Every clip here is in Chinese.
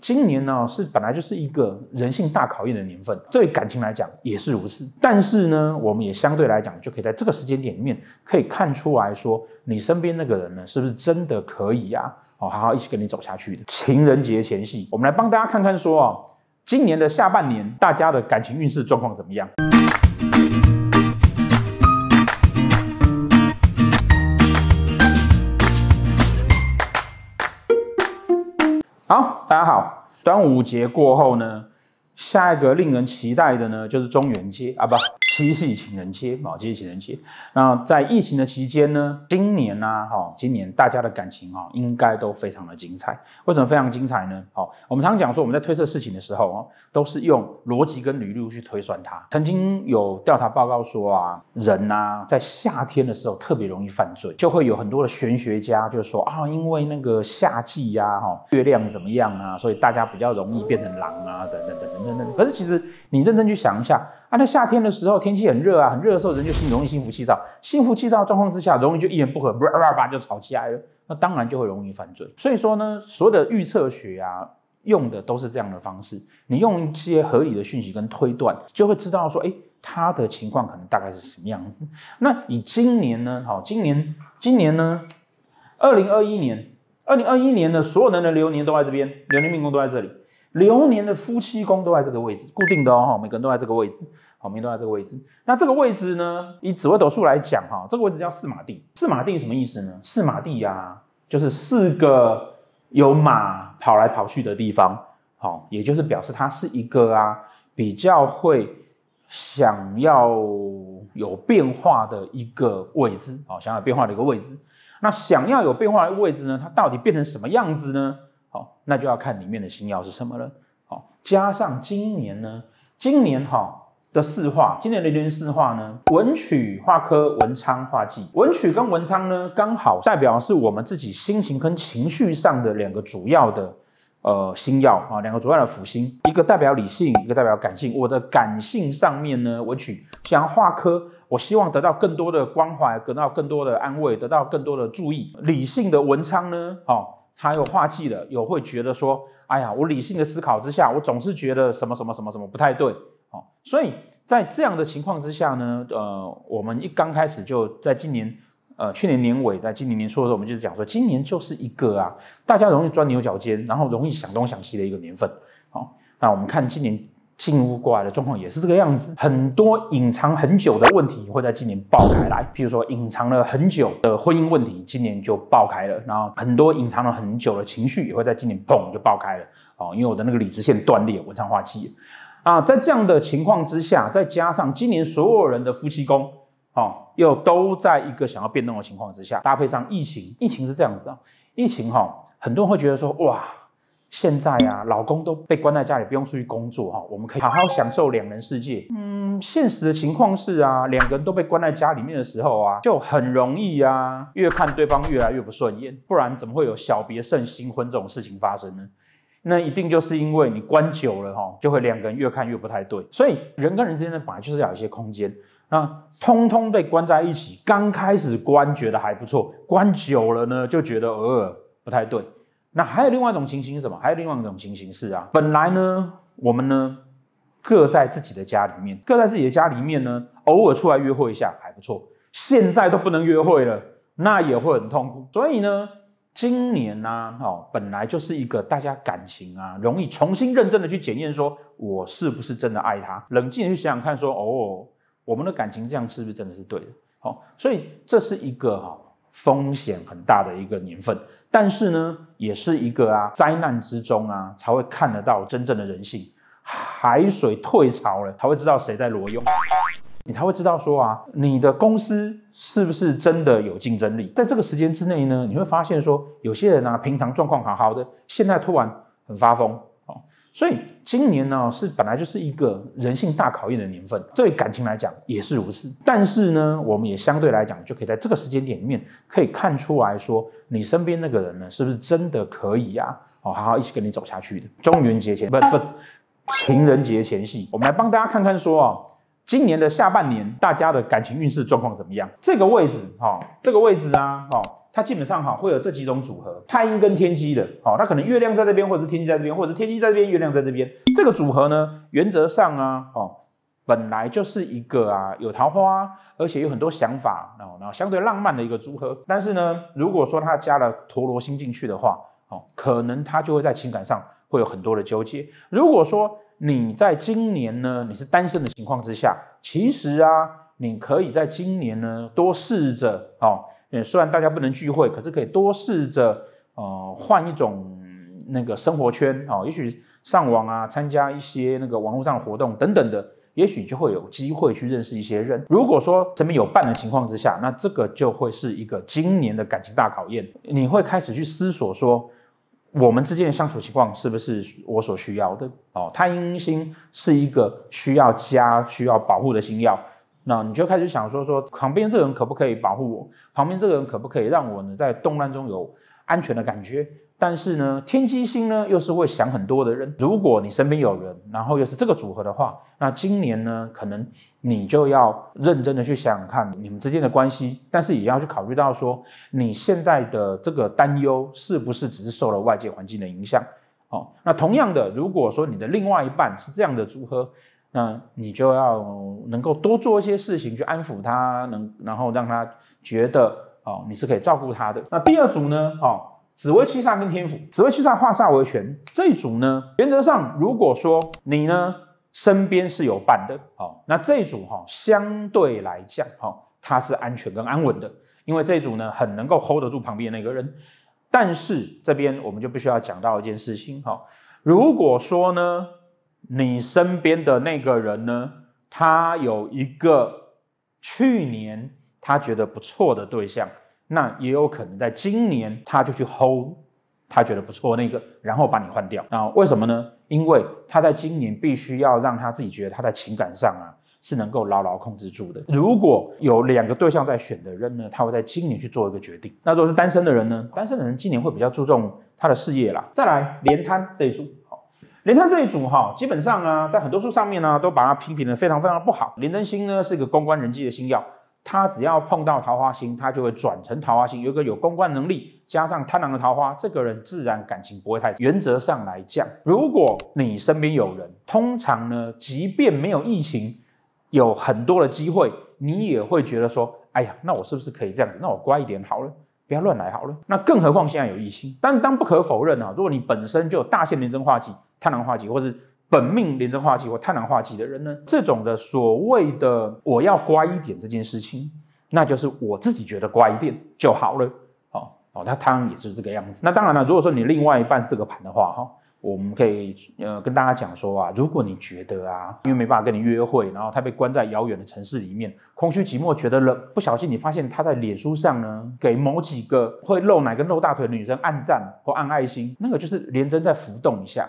今年呢，是本来就是一个人性大考验的年份，对感情来讲也是如此。但是呢，我们也相对来讲，就可以在这个时间点里面，可以看出来说，你身边那个人呢，是不是真的可以呀？哦，好好一起跟你走下去的。情人节前夕，我们来帮大家看看说啊，今年的下半年大家的感情运势状况怎么样？好，大家好。端午节过后呢，下一个令人期待的呢，就是中元节啊，不。七夕情人节，哦，七夕情人节。那在疫情的期间呢？今年呢？哈，今年大家的感情啊，应该都非常的精彩。为什么非常精彩呢？哦，我们常常讲说，我们在推测事情的时候哦，都是用逻辑跟理路去推算它。曾经有调查报告说啊，人啊，在夏天的时候特别容易犯罪，就会有很多的玄学家就说啊，因为那个夏季呀，哈，月亮怎么样啊，所以大家比较容易变成狼啊，等等等等等等。可是其实你认真去想一下。那夏天的时候，天气很热啊，很热的时候，人就心容易心浮气躁。心浮气躁状况之下，容易就一言不合叭叭叭就吵起来了。那当然就会容易犯罪。所以说呢，所有的预测学啊，用的都是这样的方式。你用一些合理的讯息跟推断，就会知道说，哎，他的情况可能大概是什么样子。那以今年呢，好，今年，今年呢，二零二一年，二零二一年呢，所有人的流年都在这边，流年命宫都在这里。流年的夫妻宫都在这个位置，固定的哦，每个人都在这个位置，好，每个人都在这个位置。那这个位置呢，以紫微斗数来讲，哈，这个位置叫四马地。四马地什么意思呢？四马地啊，就是四个有马跑来跑去的地方，好，也就是表示它是一个啊比较会想要有变化的一个位置，好，想要变化的一个位置。那想要有变化的位置呢，它到底变成什么样子呢？好，那就要看里面的星耀是什么了。好，加上今年呢，今年哈的四化，今年的年四化呢，文曲化科、文昌化忌。文曲跟文昌呢，刚好代表是我们自己心情跟情绪上的两个主要的呃星耀啊，两个主要的辅星，一个代表理性，一个代表感性。我的感性上面呢，文曲想要化科，我希望得到更多的关怀，得到更多的安慰，得到更多的注意。理性的文昌呢，好。他又画忌了，有会觉得说，哎呀，我理性的思考之下，我总是觉得什么什么什么什么不太对，哦，所以在这样的情况之下呢，呃，我们一刚开始就在今年，呃，去年年尾，在今年年初的时候，我们就讲说，今年就是一个啊，大家容易钻牛角尖，然后容易想东想西的一个年份，好，那我们看今年。进屋过来的状况也是这个样子，很多隐藏很久的问题会在今年爆开来。譬如说，隐藏了很久的婚姻问题，今年就爆开了。然后，很多隐藏了很久的情绪也会在今年砰就爆开了。哦，因为我的那个理智线断裂，文昌化忌。啊，在这样的情况之下，再加上今年所有人的夫妻宫，哦，又都在一个想要变动的情况之下，搭配上疫情，疫情是这样子啊。疫情哈，很多人会觉得说，哇。现在啊，老公都被关在家里，不用出去工作哈，我们可以好好享受两人世界。嗯，现实的情况是啊，两个人都被关在家里面的时候啊，就很容易啊，越看对方越来越不顺眼。不然怎么会有小别胜新婚这种事情发生呢？那一定就是因为你关久了哈，就会两个人越看越不太对。所以人跟人之间呢，本来就是要有一些空间。那通通被关在一起，刚开始关觉得还不错，关久了呢，就觉得偶尔不太对。那还有另外一种情形是什么？还有另外一种情形是啊，本来呢，我们呢，各在自己的家里面，各在自己的家里面呢，偶尔出来约会一下还不错。现在都不能约会了，那也会很痛苦。所以呢，今年呢，哈，本来就是一个大家感情啊，容易重新认真的去检验，说我是不是真的爱他，冷静的去想想看，说哦，我们的感情这样是不是真的是对的？好，所以这是一个哈。风险很大的一个年份，但是呢，也是一个啊灾难之中啊，才会看得到真正的人性。海水退潮了，才会知道谁在挪用，你才会知道说啊，你的公司是不是真的有竞争力。在这个时间之内呢，你会发现说，有些人啊，平常状况好好的，现在突然很发疯。所以今年呢，是本来就是一个人性大考验的年份，对感情来讲也是如此。但是呢，我们也相对来讲，就可以在这个时间点里面，可以看出来说，你身边那个人呢，是不是真的可以呀？哦，好好一起跟你走下去的。中元节前不不，情人节前夕，我们来帮大家看看说啊，今年的下半年大家的感情运势状况怎么样？这个位置哈，这个位置啊，哦，它基本上哈会有这几种组合，太阴跟天机的，哦，它可能月亮在这边，或者是天机在这边，或者是天机在这边，月亮在这边。这个组合呢，原则上啊，哦，本来就是一个啊有桃花，而且有很多想法，然后然后相对浪漫的一个组合。但是呢，如果说它加了陀螺星进去的话，哦，可能它就会在情感上会有很多的纠结。如果说你在今年呢你是单身的情况之下，其实啊，你可以在今年呢多试着哦。呃，虽然大家不能聚会，可是可以多试着，呃，换一种那个生活圈哦，也许上网啊，参加一些那个网络上的活动等等的，也许就会有机会去认识一些人。如果说身边有伴的情况之下，那这个就会是一个今年的感情大考验，你会开始去思索说，我们之间的相处情况是不是我所需要的？哦，太阴星是一个需要家、需要保护的星耀，那你就开始想说说旁边这个人可不可以保护我，旁边这个人可不可以让我呢在动乱中有安全的感觉？但是呢，天机星呢又是会想很多的人。如果你身边有人，然后又是这个组合的话，那今年呢，可能你就要认真的去想想看你们之间的关系，但是也要去考虑到说你现在的这个担忧是不是只是受了外界环境的影响？哦，那同样的，如果说你的另外一半是这样的组合。那你就要能够多做一些事情去安抚他，能然后让他觉得哦，你是可以照顾他的。那第二组呢？哦，紫薇七煞跟天府，紫薇七煞化煞为权这一组呢，原则上如果说你呢身边是有伴的，哦，那这一组哈相对来讲，好，它是安全跟安稳的，因为这一组呢很能够 hold 得住旁边那个人。但是这边我们就必须要讲到一件事情，哈，如果说呢。你身边的那个人呢？他有一个去年他觉得不错的对象，那也有可能在今年他就去 hold 他觉得不错那个，然后把你换掉。那为什么呢？因为他在今年必须要让他自己觉得他在情感上啊是能够牢牢控制住的。如果有两个对象在选的人呢，他会在今年去做一个决定。那如果是单身的人呢？单身的人今年会比较注重他的事业啦。再来，连摊这一组，连山这一组哈，基本上呢，在很多书上面呢，都把它批评的非常非常不好。连真星呢，是一个公关人际的星耀，他只要碰到桃花星，他就会转成桃花星。有个有公关能力，加上贪婪的桃花，这个人自然感情不会太。原则上来讲，如果你身边有人，通常呢，即便没有疫情，有很多的机会，你也会觉得说，哎呀，那我是不是可以这样？那我乖一点好了，不要乱来好了。那更何况现在有疫情，但当不可否认啊，如果你本身就有大限连真化忌。太难化剂，或是本命连针化剂或太难化剂的人呢？这种的所谓的我要乖一点这件事情，那就是我自己觉得乖一点就好了。哦哦，他当然也是这个样子。那当然了，如果说你另外一半是个盘的话，哈，我们可以呃跟大家讲说啊，如果你觉得啊，因为没办法跟你约会，然后他被关在遥远的城市里面，空虚寂寞觉得冷，不小心你发现他在脸书上呢，给某几个会露奶跟露大腿的女生按赞或按爱心，那个就是连针在浮动一下。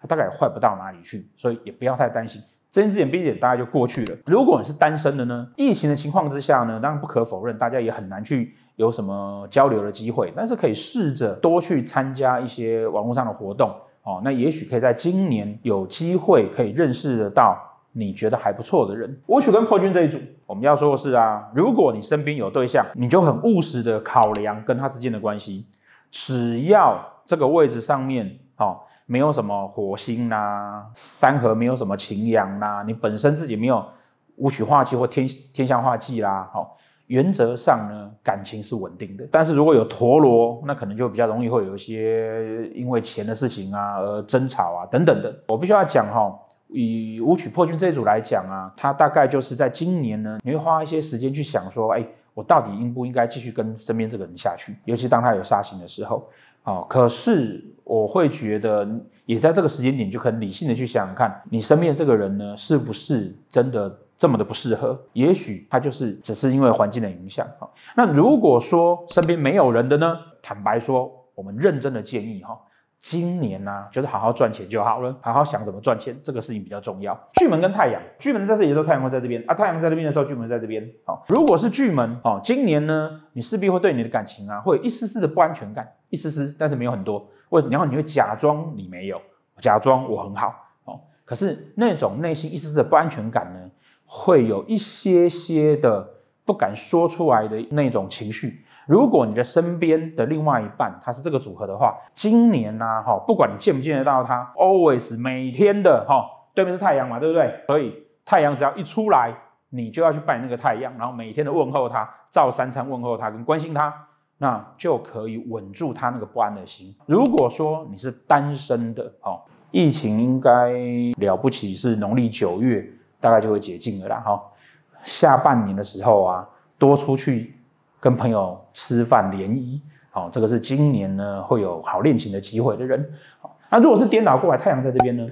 它大概也坏不到哪里去，所以也不要太担心，睁一只眼闭一只眼，大概就过去了。如果你是单身的呢？疫情的情况之下呢，当然不可否认，大家也很难去有什么交流的机会，但是可以试着多去参加一些网络上的活动，哦，那也许可以在今年有机会可以认识得到你觉得还不错的人。我许跟破军这一组，我们要说的是啊，如果你身边有对象，你就很务实的考量跟他之间的关系，只要这个位置上面，哦。没有什么火星啦，三合没有什么擎羊啦，你本身自己没有五曲化忌或天天象化忌啦，好，原则上呢感情是稳定的。但是如果有陀螺，那可能就比较容易会有一些因为钱的事情啊而争吵啊等等的。我必须要讲哈，以五曲破军这一组来讲啊，他大概就是在今年呢，你会花一些时间去想说，哎，我到底应不应该继续跟身边这个人下去？尤其当他有杀星的时候。好，可是我会觉得，也在这个时间点，就可理性的去想想看，你身边这个人呢，是不是真的这么的不适合？也许他就是只是因为环境的影响。哦，那如果说身边没有人的呢？坦白说，我们认真的建议哈，今年呢，就是好好赚钱就好了，好好想怎么赚钱，这个事情比较重要。巨门跟太阳，巨门在这里的时候太阳会在这边啊，太阳在这边的时候，巨门在这边。好，如果是巨门，哦，今年呢，你势必会对你的感情啊，会有一丝丝的不安全感。一丝丝，但是没有很多。或然后你会假装你没有，假装我很好哦。可是那种内心一丝丝的不安全感呢，会有一些些的不敢说出来的那种情绪。如果你的身边的另外一半他是这个组合的话，今年呢，哈，不管你见不见得到他，always 每天的哈，对面是太阳嘛，对不对？所以太阳只要一出来，你就要去拜那个太阳，然后每天的问候他，照三餐问候他，跟关心他。那就可以稳住他那个不安的心。如果说你是单身的，哦，疫情应该了不起，是农历九月大概就会解禁了啦，哈，下半年的时候啊，多出去跟朋友吃饭联谊，好，这个是今年呢会有好恋情的机会的人。好，那如果是颠倒过来，太阳在这边呢？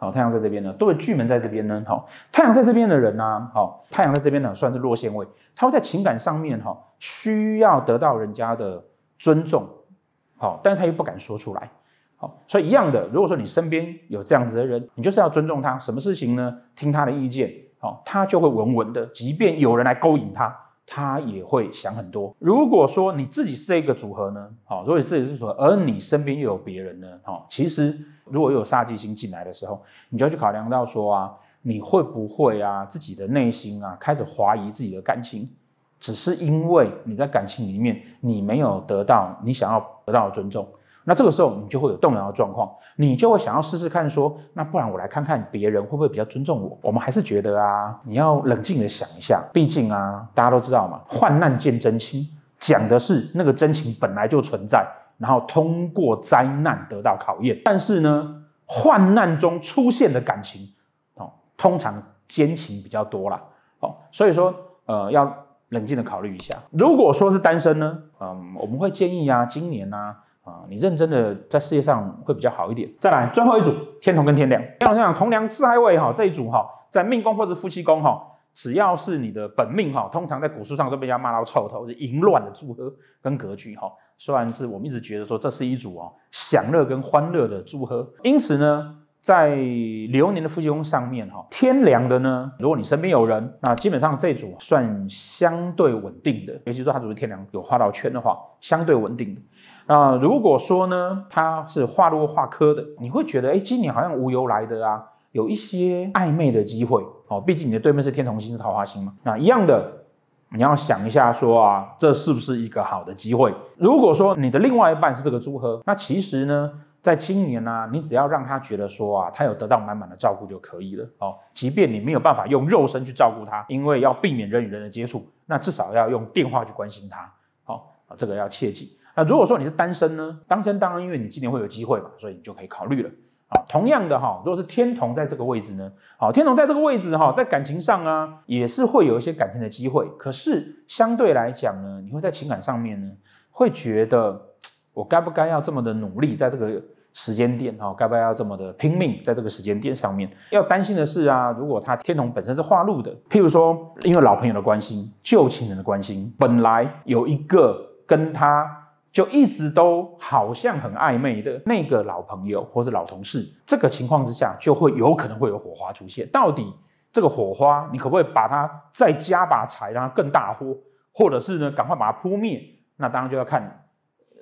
好，太阳在这边呢，都是巨门在这边呢。好，太阳在这边的人呢，好，太阳在这边呢，算是弱线位，他会在情感上面哈，需要得到人家的尊重，好，但是他又不敢说出来，好，所以一样的，如果说你身边有这样子的人，你就是要尊重他，什么事情呢？听他的意见，好，他就会稳稳的，即便有人来勾引他。他也会想很多。如果说你自己是这个组合呢，好，如果你自己是说，而你身边又有别人呢，好，其实如果有杀鸡心进来的时候，你就要去考量到说啊，你会不会啊自己的内心啊开始怀疑自己的感情，只是因为你在感情里面你没有得到你想要得到的尊重。那这个时候你就会有动摇的状况，你就会想要试试看，说那不然我来看看别人会不会比较尊重我。我们还是觉得啊，你要冷静的想一下，毕竟啊，大家都知道嘛，患难见真情，讲的是那个真情本来就存在，然后通过灾难得到考验。但是呢，患难中出现的感情，哦，通常奸情比较多啦。哦，所以说呃，要冷静的考虑一下。如果说是单身呢，嗯，我们会建议啊，今年啊。啊，你认真的在事业上会比较好一点。再来最后一组，天同跟天梁。天同天梁同梁自害位哈，这一组哈，在命宫或者是夫妻宫哈，只要是你的本命哈，通常在古书上都被人家骂到臭头，是淫乱的组合跟格局哈。虽然是我们一直觉得说这是一组哦，享乐跟欢乐的组合。因此呢，在流年的夫妻宫上面哈，天梁的呢，如果你身边有人，那基本上这组算相对稳定的，尤其说他如果天梁有画到圈的话，相对稳定的。那如果说呢，他是化禄化科的，你会觉得哎，今年好像无忧来的啊，有一些暧昧的机会哦。毕竟你的对面是天同星是桃花星嘛。那一样的，你要想一下说啊，这是不是一个好的机会？如果说你的另外一半是这个猪合，那其实呢，在今年呢，你只要让他觉得说啊，他有得到满满的照顾就可以了哦。即便你没有办法用肉身去照顾他，因为要避免人与人的接触，那至少要用电话去关心他。好啊，这个要切记。那如果说你是单身呢？单身当然，因为你今年会有机会嘛，所以你就可以考虑了。啊，同样的哈，如果是天同在这个位置呢？好，天同在这个位置哈，在感情上啊，也是会有一些感情的机会。可是相对来讲呢，你会在情感上面呢，会觉得我该不该要这么的努力在这个时间点？哈，该不该要这么的拼命在这个时间点上面？要担心的是啊，如果他天同本身是化禄的，譬如说因为老朋友的关心、旧情人的关心，本来有一个跟他。就一直都好像很暧昧的那个老朋友或者老同事，这个情况之下就会有可能会有火花出现。到底这个火花，你可不可以把它再加把柴让它更大火，或者是呢赶快把它扑灭？那当然就要看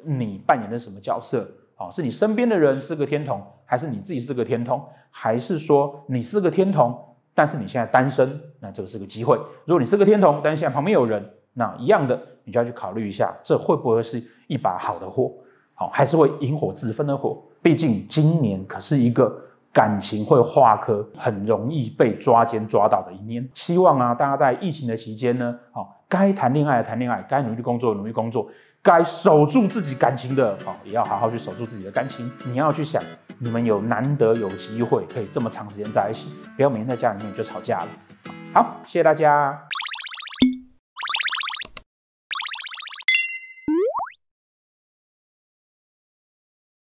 你扮演的什么角色啊？是你身边的人是个天同，还是你自己是个天同，还是说你是个天同，但是你现在单身，那这个是个机会。如果你是个天同，但是现在旁边有人，那一样的。你就要去考虑一下，这会不会是一把好的火？好，还是会引火自焚的火？毕竟今年可是一个感情会化科很容易被抓奸抓到的一年。希望啊，大家在疫情的期间呢，好，该谈恋爱的谈恋爱，该努力工作努力工作，该守住自己感情的，好，也要好好去守住自己的感情。你要去想，你们有难得有机会可以这么长时间在一起，不要每天在家里面就吵架了。好，谢谢大家。